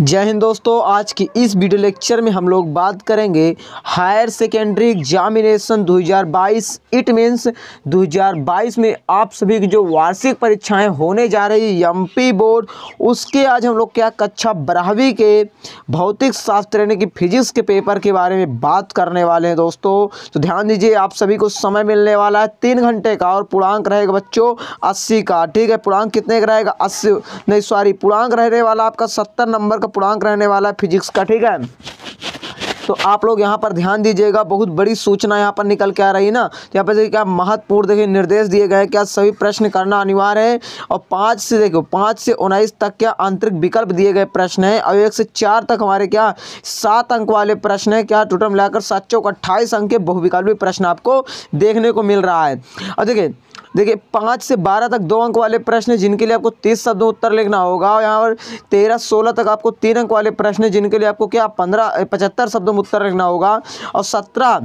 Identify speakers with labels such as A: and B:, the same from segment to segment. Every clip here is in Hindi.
A: जय हिंद दोस्तों आज की इस वीडियो लेक्चर में हम लोग बात करेंगे higher secondary examination 2022 it means 2022 में आप सभी की जो वार्षिक परीक्षाएं होने जा रही एमपी बोर्ड उसके आज हम लोग क्या कक्षा बारहवीं के भौतिक शास्त्र यानी कि फिजिक्स के पेपर के बारे में बात करने वाले हैं दोस्तों तो ध्यान दीजिए आप सभी को समय मिलने वाला है तीन घंटे का और पूर्णांक रहेगा बच्चों अस्सी का ठीक है पूर्णांक कितने का रहेगा अस्सी नहीं सॉरी पूर्णांक रहने वाला आपका सत्तर नंबर का पूर्णांक रहने वाला है फिजिक्स का ठीक है तो आप लोग यहाँ पर ध्यान दीजिएगा बहुत बड़ी सूचना यहाँ पर निकल के आ रही है ना यहाँ पर देखिए क्या महत्वपूर्ण देखिए निर्देश दिए गए क्या सभी प्रश्न करना अनिवार्य है और पाँच से देखो पाँच से उन्नीस तक क्या आंतरिक विकल्प दिए गए प्रश्न हैं और एक से चार तक हमारे क्या सात अंक वाले प्रश्न हैं क्या टोटल मिलाकर सात चौक अट्ठाईस अंक के बहुविकल्पी प्रश्न आपको देखने को मिल रहा है और देखिए देखिए पाँच से बारह तक दो अंक वाले प्रश्न जिनके लिए आपको तीस शब्द उत्तर लिखना होगा और यहाँ पर तेरह सोलह तक आपको तीन अंक वाले प्रश्न जिनके लिए आपको क्या पंद्रह पचहत्तर में उत्तर लिखना होगा और सत्रह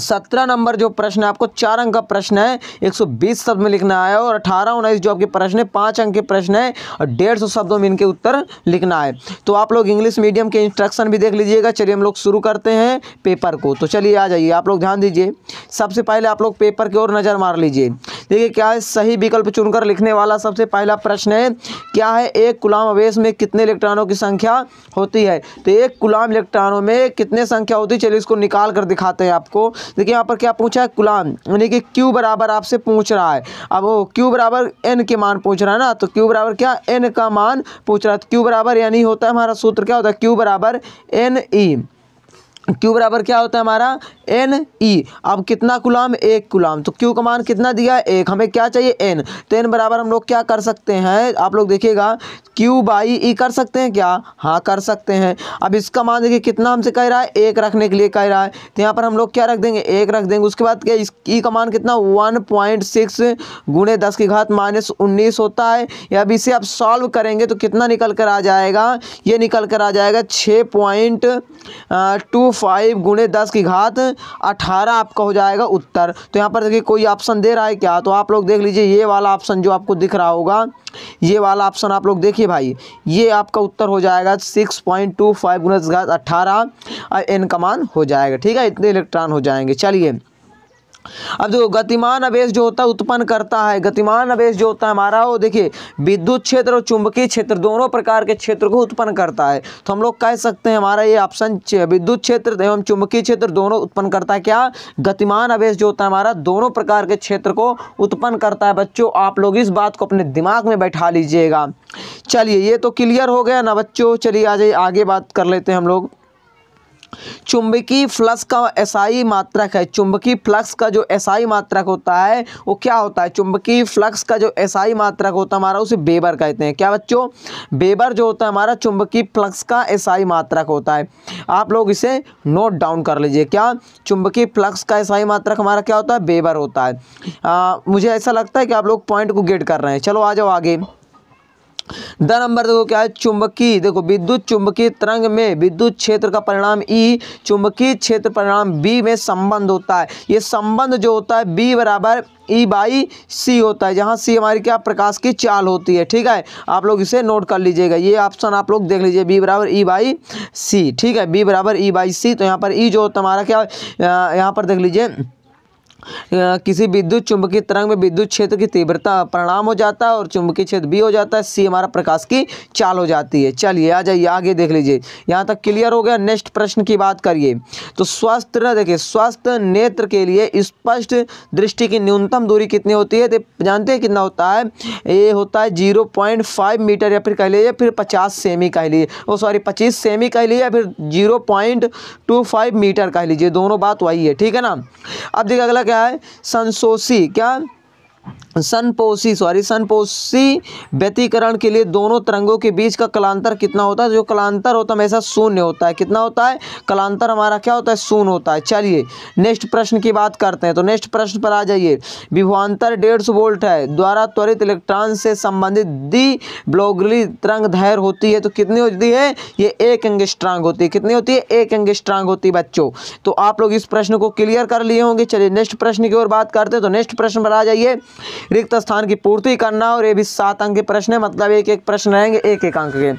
A: सत्रह नंबर जो प्रश्न है आपको चार अंक का प्रश्न है एक सौ बीस शब्द में लिखना है और अठारह उन्नीस जो आपके प्रश्न है पाँच अंक के प्रश्न है और डेढ़ सौ शब्दों में इनके उत्तर लिखना है तो आप लोग इंग्लिश मीडियम के इंस्ट्रक्शन भी देख लीजिएगा चलिए हम लोग शुरू करते हैं पेपर को तो चलिए आ जाइए आप लोग ध्यान दीजिए सबसे पहले आप लोग पेपर की ओर नज़र मार लीजिए देखिए क्या है सही विकल्प चुनकर लिखने वाला सबसे पहला प्रश्न है क्या है एक गुलाम अवेश में कितने इलेक्ट्रॉनों की संख्या होती है तो एक गुलाम इलेक्ट्रॉनों में कितने संख्या होती है चलिए इसको निकाल कर दिखाते हैं आपको देखिए यहाँ पर क्या पूछा है कुलान यानी कि क्यू बराबर आपसे पूछ रहा है अब वो क्यू बराबर एन के मान पूछ रहा है ना तो क्यू बराबर क्या एन का मान पूछ रहा है तो क्यू बराबर यानी होता है हमारा सूत्र क्या होता है क्यू बराबर एन ई e। क्यू बराबर क्या होता है हमारा एन ई e. अब कितना गुलाम एक गुलाम तो क्यू का मान कितना दिया है एक हमें क्या चाहिए एन तो एन बराबर हम लोग क्या कर सकते हैं आप लोग देखिएगा क्यू बाई ई कर सकते हैं क्या हाँ कर सकते हैं अब इसका मान देखिए कितना हमसे कह रहा है एक रखने के लिए कह रहा है तो यहाँ पर हम लोग क्या रख देंगे एक रख देंगे उसके बाद क्या इस ई e का मान कितना वन पॉइंट सिक्स गुणे दस की घात माइनस उन्नीस होता है या अब इसे आप सॉल्व करेंगे तो कितना निकल कर आ जाएगा ये निकल कर आ जाएगा छः पॉइंट टू फाइव गुणे दस की घात अठारह आपका हो जाएगा उत्तर तो यहाँ पर देखिए कोई ऑप्शन दे रहा है क्या तो आप लोग देख लीजिए ये वाला ऑप्शन जो आपको दिख रहा होगा ये वाला ऑप्शन आप लोग देखिए भाई ये आपका उत्तर हो जाएगा सिक्स पॉइंट टू फाइव गुणे दस घात अट्ठारह एन कमान हो जाएगा ठीक है इतने इलेक्ट्रॉन हो जाएंगे चलिए अब देखो गतिमान आवेश जो होता है उत्पन्न करता है गतिमान आवेश जो होता है हमारा वो देखिए विद्युत क्षेत्र और चुंबकीय क्षेत्र दोनों प्रकार के क्षेत्र को उत्पन्न करता है तो हम लोग कह सकते हैं हमारा ये ऑप्शन विद्युत क्षेत्र एवं चुंबकीय क्षेत्र दोनों उत्पन्न करता है क्या गतिमान आवेश जो होता है हमारा दोनों प्रकार के क्षेत्र को उत्पन्न करता है बच्चों आप लोग इस बात को अपने दिमाग में बैठा लीजिएगा चलिए ये तो क्लियर हो गया ना बच्चों चलिए आ जाइए आगे बात कर लेते हैं हम लोग चुंबकीय फ्लक्स का एसआई मात्रक है चुंबकीय फ्लक्स का जो एसआई मात्रक होता है वो क्या होता है चुंबकीय फ्लक्स का जो एसआई मात्रक होता है हमारा उसे बेबर कहते हैं क्या बच्चों बेबर जो होता है हमारा चुंबकीय फ्लक्स का एसआई मात्रक होता है आप लोग इसे नोट डाउन कर लीजिए क्या चुंबकीय फ्लक्स का एसआई मात्रक हमारा क्या होता है बेबर होता है आ, मुझे ऐसा लगता है कि आप लोग पॉइंट को गेट कर रहे हैं चलो आ जाओ आगे द नंबर देखो क्या है चुंबकीय देखो विद्युत चुंबकीय तरंग में विद्युत क्षेत्र का परिणाम ई e, चुंबकीय क्षेत्र परिणाम बी में संबंध होता है ये संबंध जो होता है बी बराबर ई बाई सी होता है जहाँ सी हमारी क्या प्रकाश की चाल होती है ठीक है आप लोग इसे नोट कर लीजिएगा ये ऑप्शन आप लोग देख लीजिए बी बराबर ई बाई सी ठीक है बी बराबर ई बाई सी तो यहाँ पर ई e जो होता है हमारा क्या यहाँ पर देख लीजिए किसी विद्युत चुंबकीय तरंग में विद्युत क्षेत्र की तीव्रता परिणाम हो जाता है और चुंबकीय क्षेत्र भी हो जाता है सी हमारा प्रकाश की चाल हो जाती है चलिए आ जाइए आगे देख लीजिए यहाँ तक क्लियर हो गया नेक्स्ट प्रश्न की बात करिए तो स्वस्थ न देखिए स्वस्थ नेत्र के लिए स्पष्ट दृष्टि की न्यूनतम दूरी कितनी होती है जानते हैं कितना होता है ये होता है जीरो पॉइंट फाइव मीटर या फिर कह लीजिए फिर पचास सेमी कह लीजिए वो सॉरी पच्चीस सेमी कह लीजिए या फिर zero point two five metre कह लीजिए दोनों बात वही है ठीक है ना अब देखिए अगला क्या क्या है संसोसी क्या सनपोसी सॉरी सनपोसी व्यतीकरण के लिए दोनों तरंगों के बीच का कलांतर कितना होता है जो कलांतर होता है हमेशा शून्य होता है कितना होता है कलांतर हमारा क्या होता है शून्य होता है चलिए नेक्स्ट प्रश्न की बात करते हैं तो नेक्स्ट प्रश्न पर आ जाइए विभवान्तर डेढ़ सौ वोल्ट है द्वारा त्वरित इलेक्ट्रॉन से संबंधित दी ब्लोगली तरंग धैर्य होती है तो कितनी होती है ये एक अंग स्ट्रांग होती है कितनी होती है एक अंग स्ट्रांग होती है बच्चों तो आप लोग इस प्रश्न को क्लियर कर लिए होंगे चलिए नेक्स्ट प्रश्न की ओर बात करते हैं तो नेक्स्ट प्रश्न पर आ जाइए रिक्त स्थान की पूर्ति करना और ये भी सात अंक के प्रश्न है मतलब एक एक प्रश्न रहेंगे एक एक अंक के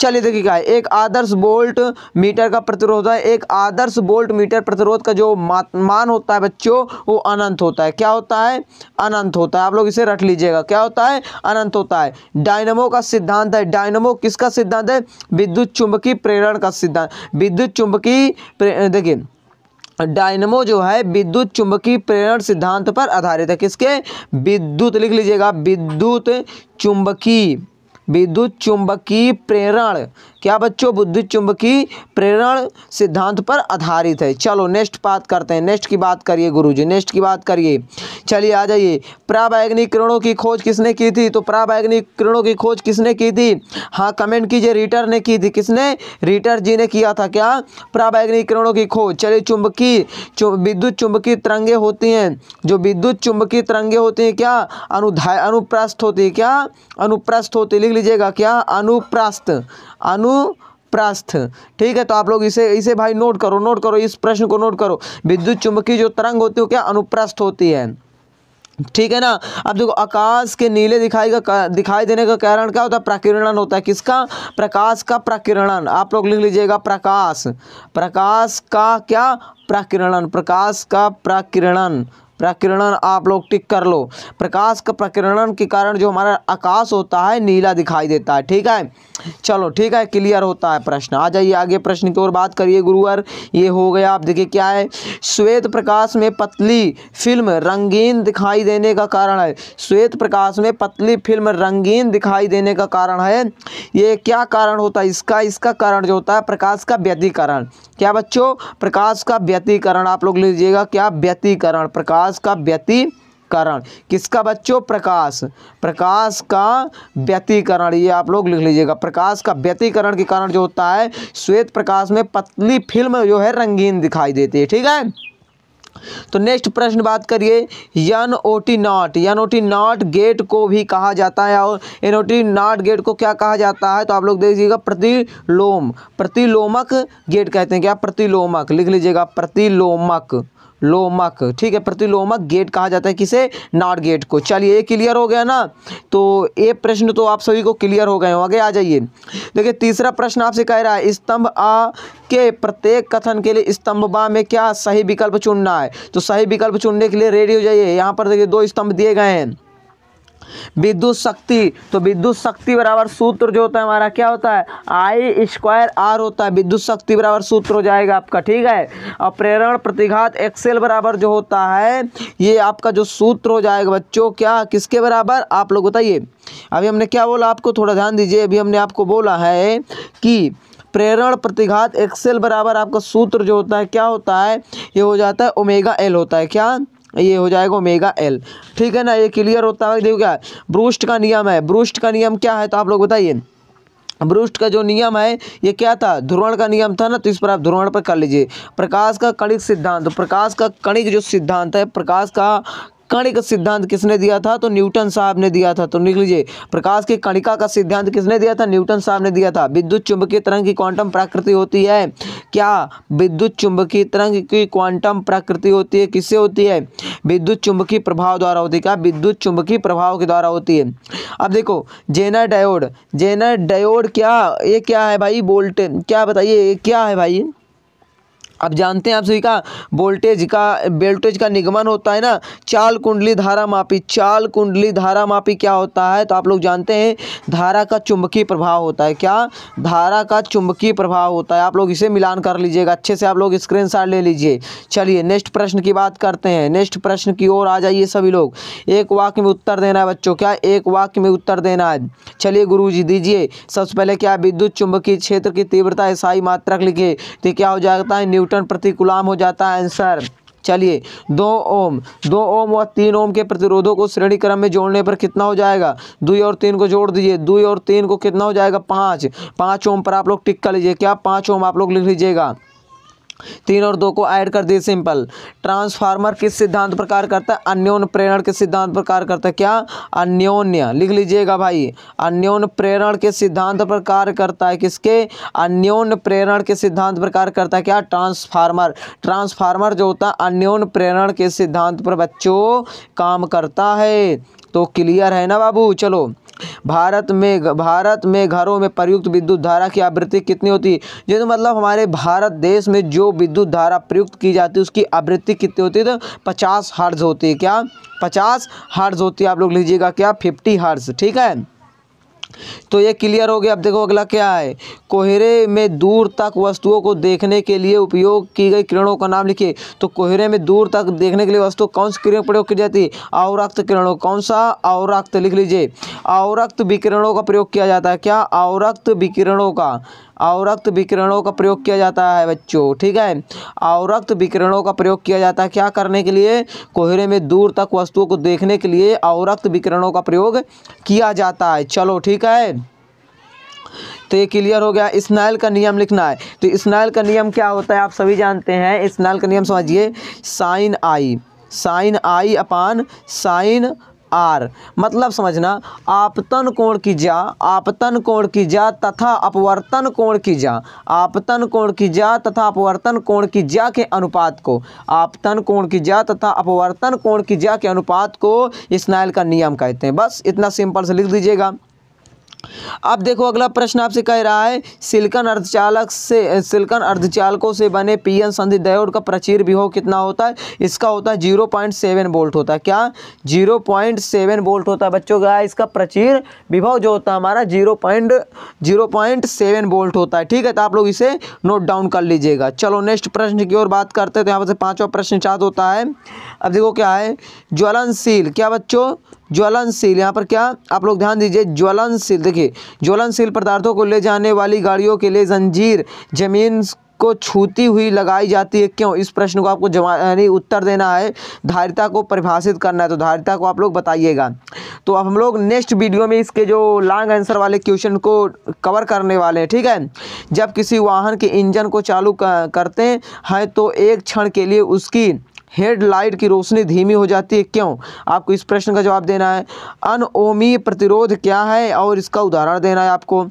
A: चलिए देखिए क्या है एक आदर्श बोल्ट मीटर का प्रतिरोध है एक आदर्श बोल्ट मीटर प्रतिरोध का जो मान होता है बच्चों वो अनंत होता है क्या होता है अनंत होता है आप लोग इसे रख लीजिएगा क्या होता है अनंत होता है डायनमो का सिद्धांत है डायनमो किसका सिद्धांत है विद्युत चुंबकीय प्रेरण का सिद्धांत विद्युत चुंबकीय देखिए डायनमो जो है विद्युत चुंबकीय प्रेरण सिद्धांत पर आधारित है किसके विद्युत लिख लीजिएगा विद्युत चुंबकीय विद्युत चुंबकीय प्रेरण क्या बच्चों बुद्धि की प्रेरण सिद्धांत पर आधारित है चलो नेक्स्ट बात करते हैं नेक्स्ट की बात करिए गुरुजी नेक्स्ट की बात करिए चलिए आ जाइए प्रावैग्निक किरणों की खोज किसने की थी तो प्रावैग्निक किरणों की खोज किसने की थी हाँ कमेंट कीजिए रीटर ने की थी किसने रीटर जी ने किया था क्या प्रावैग्निक किरणों की खोज चलिए चुंबकीय विद्युत चुंबकीय तरंगे होती हैं जो विद्युत चुंबकीय तरंगे होती हैं क्या अनुधाय अनुप्रस्थ होती है क्या अनुप्रस्थ होती लिख लीजिएगा क्या अनुप्रस्थ अनुप्रस्थ ठीक है तो आप लोग इसे इसे भाई नोट करो नोट करो इस प्रश्न को नोट करो विद्युत चुंबकीय जो तरंग होती है वो क्या अनुप्रस्थ होती है ठीक है ना अब देखो आकाश के नीले दिखाई का दिखाई देने का कारण क्या होता है प्रकीर्णन होता है किसका प्रकाश का प्रकीर्णन आप लोग लिख लीजिएगा प्रकाश प्रकाश का क्या प्रकीर्णन प्रकाश का प्रकीर्णन प्रकिरणन आप लोग टिक कर लो प्रकाश का प्रकिरणन के कारण जो हमारा आकाश होता है नीला दिखाई देता है ठीक है चलो ठीक है क्लियर होता है प्रश्न आ जाइए आगे प्रश्न की ओर बात करिए गुरुवार ये हो गया आप देखिए क्या है श्वेत प्रकाश में पतली फिल्म रंगीन दिखाई देने का कारण है श्वेत प्रकाश में पतली फिल्म रंगीन दिखाई देने का कारण है ये क्या कारण होता है इसका इसका कारण जो होता है प्रकाश का व्यतीकरण क्या बच्चों प्रकाश का व्यतीकरण आप लोग लीजिएगा क्या व्यतीकरण प्रकाश प्रकाश का व्यतीकरण किसका बच्चों प्रकाश प्रकाश का व्यतीकरण ये आप लोग लिख लीजिएगा प्रकाश का व्यतीकरण के कारण जो होता है श्वेत प्रकाश में पतली फिल्म जो है रंगीन दिखाई देती है ठीक है तो नेक्स्ट प्रश्न बात करिए N O T not N O T not gate को भी कहा जाता है और N O T not gate को क्या कहा जाता है तो आप लोग देखिएगा प्रतिलोम प्रतिलोमक गेट कहते हैं क्या प्रतिलोमक लिख लीजिएगा प्रतिलोमक लोमक ठीक है प्रतिलोमक गेट कहा जाता है किसे नॉट गेट को चलिए ये क्लियर हो गया ना तो ये प्रश्न तो आप सभी को क्लियर हो गए हो आगे आ जाइए देखिए तीसरा प्रश्न आपसे कह रहा है स्तंभ आ के प्रत्येक कथन के लिए स्तंभ बा में क्या सही विकल्प चुनना है तो सही विकल्प चुनने के लिए रेडी हो जाइए यहाँ पर देखिए दो स्तंभ दिए गए हैं विद्युत शक्ति तो विद्युत शक्ति बराबर सूत्र जो होता है हमारा क्या होता है आई स्क्वायर आर होता है विद्युत शक्ति बराबर सूत्र हो जाएगा आपका ठीक है और प्रेरण प्रतिघात एक्सेल बराबर जो होता है ये आपका जो सूत्र हो जाएगा बच्चों क्या किसके बराबर आप लोग बताइए अभी हमने क्या बोला आपको थोड़ा ध्यान दीजिए अभी हमने आपको बोला है कि प्रेरण प्रतिघात एक्सेल बराबर आपका सूत्र जो होता है क्या होता है ये हो जाता है ओमेगा एल होता है क्या ये हो जाएगा ओमेगा एल ठीक है ना ये क्लियर होता है देखो क्या ब्रूस्ट का नियम है ब्रूस्ट का नियम क्या है तो आप लोग बताइए ब्रूस्ट का जो नियम है ये क्या था ध्रुवण का नियम था ना तो इस पर आप ध्रुवण पर कर लीजिए प्रकाश का कणिक सिद्धांत प्रकाश का कणिक जो सिद्धांत है प्रकाश का कणिक सिद्धांत किसने दिया था तो न्यूटन साहब ने दिया था तो लिख लीजिए प्रकाश की कणिका का सिद्धांत किसने दिया था न्यूटन साहब ने दिया था विद्युत चुंबकीय तरंग की क्वांटम प्रकृति होती है क्या विद्युत चुंबकीय तरंग की क्वांटम प्रकृति होती है किससे होती है विद्युत चुंबकीय प्रभाव द्वारा होती है क्या विद्युत चुंबकीय प्रभाव के द्वारा होती है अब देखो जेनर डायोड जेनर डायोड क्या ये क्या है भाई वोल्ट क्या बताइए क्या है भाई अब जानते हैं आप सभी का वोल्टेज का वोल्टेज का निगमन होता है ना चाल कुंडली धारा मापी चाल कुंडली धारा मापी क्या होता है तो आप लोग जानते हैं धारा का चुंबकीय प्रभाव होता है क्या धारा का चुंबकीय प्रभाव होता है आप लोग इसे मिलान कर लीजिएगा अच्छे से आप लोग स्क्रीन ले लीजिए चलिए नेक्स्ट प्रश्न की बात करते हैं नेक्स्ट प्रश्न की ओर आ जाइए सभी लोग एक वाक्य में उत्तर देना है बच्चों क्या एक वाक्य में उत्तर देना है चलिए गुरु दीजिए सबसे पहले क्या विद्युत चुंबकीय क्षेत्र की तीव्रता ईसाई मात्रक लिखे तो क्या हो जाता है न्यूटन प्रति गुलाम हो जाता है आंसर चलिए दो ओम दो ओम और तीन ओम के प्रतिरोधों को श्रेणी क्रम में जोड़ने पर कितना हो जाएगा दुई और तीन को जोड़ दीजिए दुई और तीन को कितना हो जाएगा पाँच पाँच ओम पर आप लोग टिक कर लीजिए क्या पाँच ओम आप लोग लिख लीजिएगा तीन और दो को ऐड कर दिए सिंपल ट्रांसफार्मर किस सिद्धांत पर कार्य करता है अन्योन प्रेरण के सिद्धांत पर कार्य करता है क्या अन्योन्य लिख लीजिएगा भाई अन्योन प्रेरण के सिद्धांत पर कार्य करता है किसके अन्योन प्रेरण के सिद्धांत पर कार्य करता है क्या ट्रांसफार्मर ट्रांसफार्मर जो होता है अन्योन प्रेरण के सिद्धांत पर बच्चों काम करता है तो क्लियर है ना बाबू चलो भारत में भारत में घरों में प्रयुक्त विद्युत धारा की आवृत्ति कितनी होती है जो तो मतलब हमारे भारत देश में जो विद्युत धारा प्रयुक्त की जाती है उसकी आवृत्ति कितनी होती है तो पचास हर्ज होती है क्या पचास हर्ज होती है आप लोग लीजिएगा क्या फिफ्टी हर्ज ठीक है तो ये क्लियर हो गया अब देखो अगला क्या है कोहरे में दूर तक वस्तुओं को देखने के लिए उपयोग की गई किरणों का नाम लिखिए तो कोहरे में दूर तक देखने के लिए वस्तु कौन सी किरण प्रयोग की जाती है अवरक्त किरणों कौन सा अवरक्त लिख लीजिए अवरक्त विकिरणों का प्रयोग किया जाता है क्या अवरक्त विकिरणों का अवरक्त विकिरणों का प्रयोग किया जाता है बच्चों ठीक है अवरक्त विकिरणों का प्रयोग किया जाता है क्या करने के लिए कोहरे में दूर तक वस्तुओं को देखने के लिए अवरक्त विकिरणों का प्रयोग किया जाता है चलो ठीक है तो ये क्लियर हो गया स्नाइल का नियम लिखना है तो स्नाइल का नियम क्या होता है आप सभी जानते हैं स्नाइल का नियम समझिए साइन आई साइन आई अपान साइन आर मतलब समझना आपतन कोण की जा आपतन कोण की जा तथा अपवर्तन कोण की जा आपतन कोण की जा तथा अपवर्तन कोण की जा के अनुपात को आपतन कोण की जा तथा अपवर्तन कोण की जा के अनुपात को स्नाइल का नियम कहते हैं बस इतना सिंपल से लिख दीजिएगा अब देखो अगला प्रश्न आपसे कह रहा है सिलिकन अर्धचालक से सिलिकन अर्धचालकों से बने पीएन संधि डायोड का प्राचीर विभव कितना होता है इसका होता है जीरो पॉइंट सेवन बोल्ट होता है क्या जीरो पॉइंट सेवन बोल्ट होता है बच्चों का इसका प्रचीर विभव जो होता है हमारा zero point zero point seven volt होता है ठीक है तो आप लोग इसे नोट डाउन कर लीजिएगा चलो नेक्स्ट प्रश्न की ओर बात करते हैं तो यहाँ पर पाँचवा प्रश्न चार्ज होता है अब देखो क्या है ज्वलनशील क्या बच्चों ज्वलनशील यहाँ पर क्या आप लोग ध्यान दीजिए ज्वलनशील देखिए ज्वलनशील पदार्थों को ले जाने वाली गाड़ियों के लिए जंजीर जमीन को छूती हुई लगाई जाती है क्यों इस प्रश्न को आपको जवाब यानी उत्तर देना है धारिता को परिभाषित करना है तो धारिता को आप लोग बताइएगा तो अब हम लोग नेक्स्ट वीडियो में इसके जो लॉन्ग आंसर वाले क्वेश्चन को कवर करने वाले हैं ठीक है जब किसी वाहन के इंजन को चालू करते हैं तो एक क्षण के लिए उसकी हेडलाइट की रोशनी धीमी हो जाती है क्यों आपको इस प्रश्न का जवाब देना है अनओमी प्रतिरोध क्या है और इसका उदाहरण देना है आपको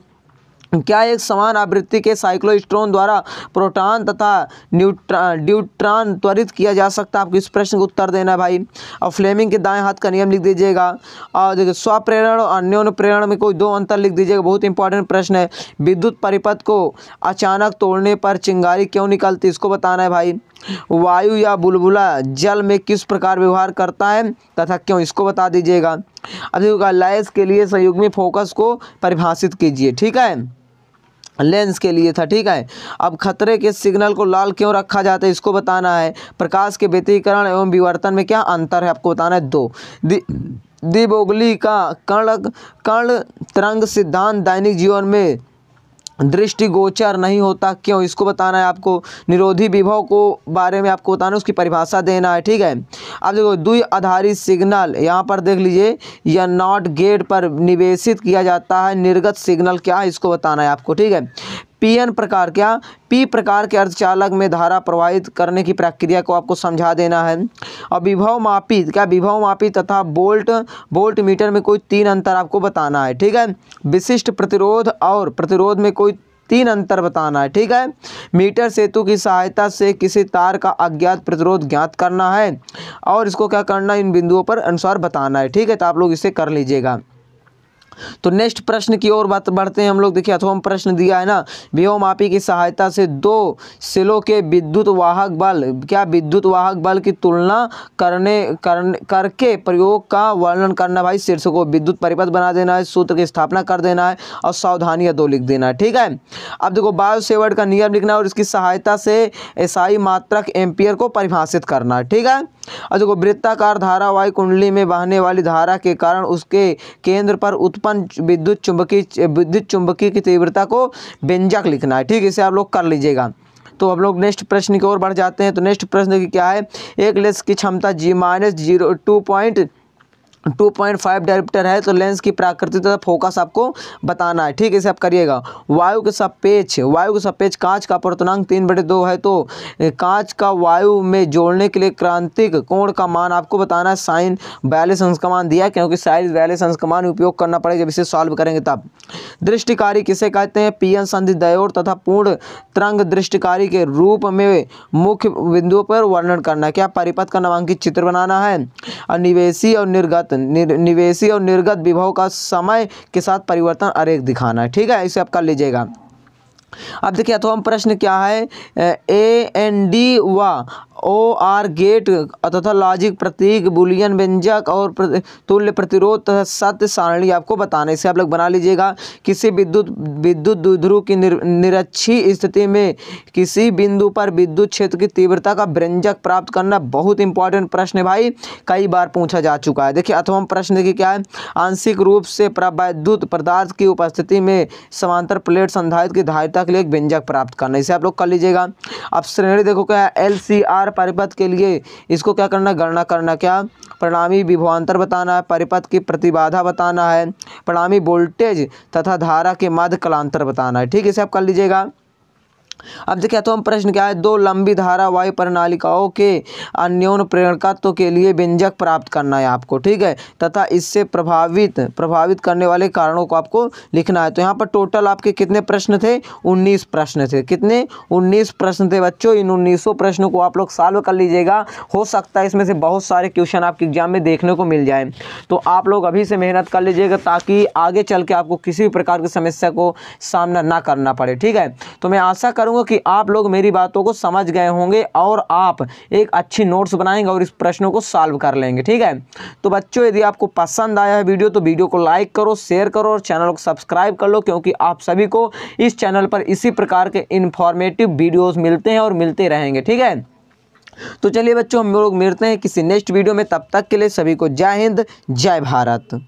A: क्या एक समान आवृत्ति के साइक्लोस्ट्रॉन द्वारा प्रोटॉन तथा न्यूट्रॉन ड्यूट्रॉन त्वरित किया जा सकता है आपको इस प्रश्न को उत्तर देना है भाई और फ्लेमिंग के दाएं हाथ का नियम लिख दीजिएगा और देखिए स्वप्रेरण और अन्योन प्रेरण में कोई दो अंतर लिख दीजिएगा बहुत इंपॉर्टेंट प्रश्न है विद्युत परिपथ को अचानक तोड़ने पर चिंगारी क्यों निकलती इसको बताना है भाई वायु या बुलबुला जल में किस प्रकार व्यवहार करता है तथा क्यों इसको बता दीजिएगा अभी का लैस के लिए संयुग्मी फोकस को परिभाषित कीजिए ठीक है लेंस के लिए था ठीक है अब खतरे के सिग्नल को लाल क्यों रखा जाता है इसको बताना है प्रकाश के व्यतीकरण एवं विवर्तन में क्या अंतर है आपको बताना है दो दि दिबोगली का कर्ण कर्ण तरंग सिद्धांत दैनिक जीवन में दृष्टिगोचर नहीं होता क्यों इसको बताना है आपको निरोधी विभव को बारे में आपको बताना है उसकी परिभाषा देना है ठीक है अब देखो दुई आधारित सिग्नल यहाँ पर देख लीजिए या नॉट गेट पर निवेशित किया जाता है निर्गत सिग्नल क्या है इसको बताना है आपको ठीक है पीएन प्रकार क्या पी प्रकार के अर्धचालक में धारा प्रवाहित करने की प्रक्रिया को आपको समझा देना है और विभव मापी क्या विभव मापी तथा बोल्ट बोल्ट मीटर में कोई तीन अंतर आपको बताना है ठीक है विशिष्ट प्रतिरोध और प्रतिरोध में कोई तीन अंतर बताना है ठीक है मीटर सेतु की सहायता से किसी तार का अज्ञात प्रतिरोध ज्ञात करना है और इसको क्या करना इन बिंदुओं पर अनुसार बताना है ठीक है तो आप लोग इसे कर लीजिएगा तो नेक्स्ट प्रश्न की ओर बात बढ़ते हैं हम लोग देखिए अथवा प्रश्न दिया है ना व्योम आपी की सहायता से दो सिलों के विद्युत वाहक बल क्या विद्युत वाहक बल की तुलना करने करने करके प्रयोग का वर्णन करना भाई शीर्ष को विद्युत परिपथ बना देना है सूत्र की स्थापना कर देना है और सावधानियां दो लिख देना है ठीक है अब देखो बायो सेवर्ड का नियम लिखना है और इसकी सहायता से ऐसाई मात्रक एम्पियर को परिभाषित करना है ठीक है और देखो वृत्ताकार धारा वायु कुंडली में बहने वाली धारा के कारण उसके केंद्र पर उत्पन्न कंपन विद्युत चुंबकीय विद्युत चुंबकीय की तीव्रता को व्यंजक लिखना है ठीक इसे आप लोग कर लीजिएगा तो हम लोग नेक्स्ट प्रश्न की ओर बढ़ जाते हैं तो नेक्स्ट प्रश्न क्या है एक लेस की क्षमता जी minus zero two point two point five diopter है तो लेंस की प्राकृतिक तथा फोकस आपको बताना है ठीक है इसे आप करिएगा वायु के सपेच वायु के सपेच कांच का प्रतनांक तीन बटे दो है तो कांच का वायु में जोड़ने के लिए क्रांतिक कोण का मान आपको बताना है साइन बयालीस अंश का मान दिया क्योंकि साइन बयालीस अंश का मान उपयोग करना पड़ेगा जब इसे सॉल्व करेंगे तब दृष्टिकारी किसे कहते हैं पियन संधि दयोर तथा पूर्ण तरंग दृष्टिकारी के रूप में मुख्य बिंदुओं पर वर्णन करना क्या परिपथ का नामांकित चित्र बनाना है अनिवेशी और निर्गत निर, निवेशी और निर्गत विभव का समय के साथ परिवर्तन अरेख दिखाना है ठीक है इसे कर लीजिएगा अब देखिए अथवा प्रश्न क्या है ए एन डी व ओ आर गेट तथा लॉजिक प्रतीक बुलियन व्यंजक और तुल्य प्रतिरोध तथा सत्य सारणी आपको बताने से आप लोग बना लीजिएगा किसी विद्युत विद्युत ध्रुव की निरक्षी स्थिति में किसी बिंदु पर विद्युत क्षेत्र की तीव्रता का व्यंजक प्राप्त करना बहुत इंपॉर्टेंट प्रश्न है भाई कई बार पूछा जा चुका है देखिए अथवा प्रश्न देखिए क्या है आंशिक रूप से प्रवैद्युत पदार्थ की उपस्थिति में समांतर प्लेट संधारित की धारिता के लिए एक व्यंजक प्राप्त करना इसे आप लोग कर लीजिएगा अब श्रेणी देखो क्या एल सी आर परिपथ के लिए इसको क्या करना गणना करना क्या परिणामी विभवान्तर बताना है परिपथ की प्रतिबाधा बताना है परिणामी वोल्टेज तथा धारा के माध्य कलांतर बताना है ठीक है इसे आप कर लीजिएगा अब देखिए तो हम प्रश्न क्या है दो लंबी धारा वायु प्रणालिकाओं के अन्योन प्रेरणकत्व के लिए व्यंजक प्राप्त करना है आपको ठीक है तथा इससे प्रभावित प्रभावित करने वाले कारणों को आपको लिखना है तो यहाँ पर टोटल आपके कितने प्रश्न थे उन्नीस प्रश्न थे कितने उन्नीस प्रश्न थे बच्चों इन उन्नीसों प्रश्नों को आप लोग सॉल्व कर लीजिएगा हो सकता है इसमें से बहुत सारे क्वेश्चन आपके एग्जाम में देखने को मिल जाए तो आप लोग अभी से मेहनत कर लीजिएगा ताकि आगे चल के आपको किसी भी प्रकार की समस्या को सामना ना करना पड़े ठीक है तो मैं आशा कर करूंगा कि आप लोग मेरी बातों को समझ गए होंगे और आप एक अच्छी नोट्स बनाएंगे और इस प्रश्नों को सॉल्व कर लेंगे ठीक है तो बच्चों यदि आपको पसंद आया है वीडियो तो वीडियो को लाइक करो शेयर करो और चैनल को सब्सक्राइब कर लो क्योंकि आप सभी को इस चैनल पर इसी प्रकार के इन्फॉर्मेटिव वीडियोज़ मिलते हैं और मिलते रहेंगे ठीक है तो चलिए बच्चों हम लोग मिलते हैं किसी नेक्स्ट वीडियो में तब तक के लिए सभी को जय हिंद जय भारत